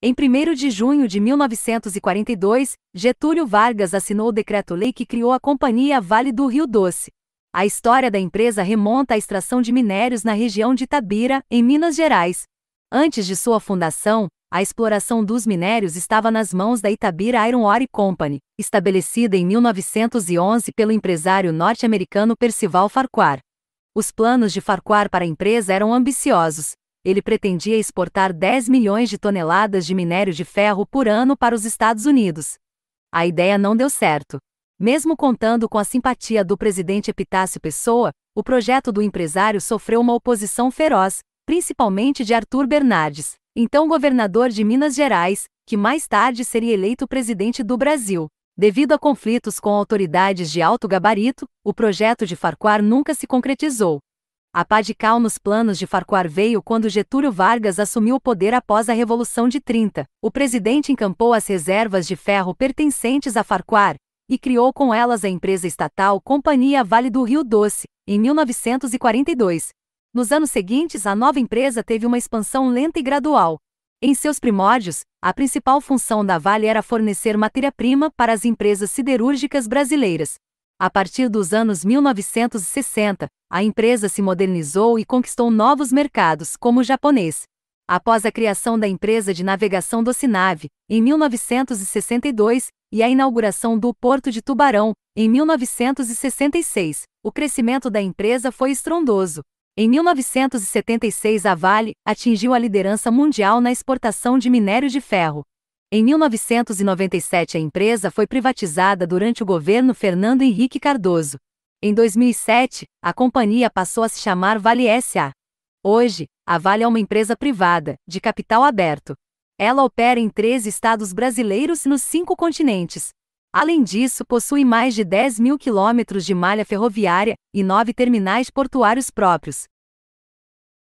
Em 1 de junho de 1942, Getúlio Vargas assinou o decreto-lei que criou a Companhia Vale do Rio Doce. A história da empresa remonta à extração de minérios na região de Itabira, em Minas Gerais. Antes de sua fundação, a exploração dos minérios estava nas mãos da Itabira Iron Ore Company, estabelecida em 1911 pelo empresário norte-americano Percival Farquhar. Os planos de Farquhar para a empresa eram ambiciosos, ele pretendia exportar 10 milhões de toneladas de minério de ferro por ano para os Estados Unidos. A ideia não deu certo. Mesmo contando com a simpatia do presidente Epitácio Pessoa, o projeto do empresário sofreu uma oposição feroz, principalmente de Arthur Bernardes, então governador de Minas Gerais, que mais tarde seria eleito presidente do Brasil. Devido a conflitos com autoridades de alto gabarito, o projeto de Farquhar nunca se concretizou. A Padical nos planos de Farquhar veio quando Getúlio Vargas assumiu o poder após a Revolução de 30. O presidente encampou as reservas de ferro pertencentes a Farquhar e criou com elas a empresa estatal Companhia Vale do Rio Doce, em 1942. Nos anos seguintes, a nova empresa teve uma expansão lenta e gradual. Em seus primórdios, a principal função da Vale era fornecer matéria-prima para as empresas siderúrgicas brasileiras. A partir dos anos 1960, a empresa se modernizou e conquistou novos mercados, como o japonês. Após a criação da empresa de navegação Docinave, em 1962, e a inauguração do Porto de Tubarão, em 1966, o crescimento da empresa foi estrondoso. Em 1976, a Vale atingiu a liderança mundial na exportação de minério de ferro. Em 1997, a empresa foi privatizada durante o governo Fernando Henrique Cardoso. Em 2007, a companhia passou a se chamar Vale SA. Hoje, a Vale é uma empresa privada, de capital aberto. Ela opera em três estados brasileiros e nos cinco continentes. Além disso, possui mais de 10 mil quilômetros de malha ferroviária e nove terminais portuários próprios.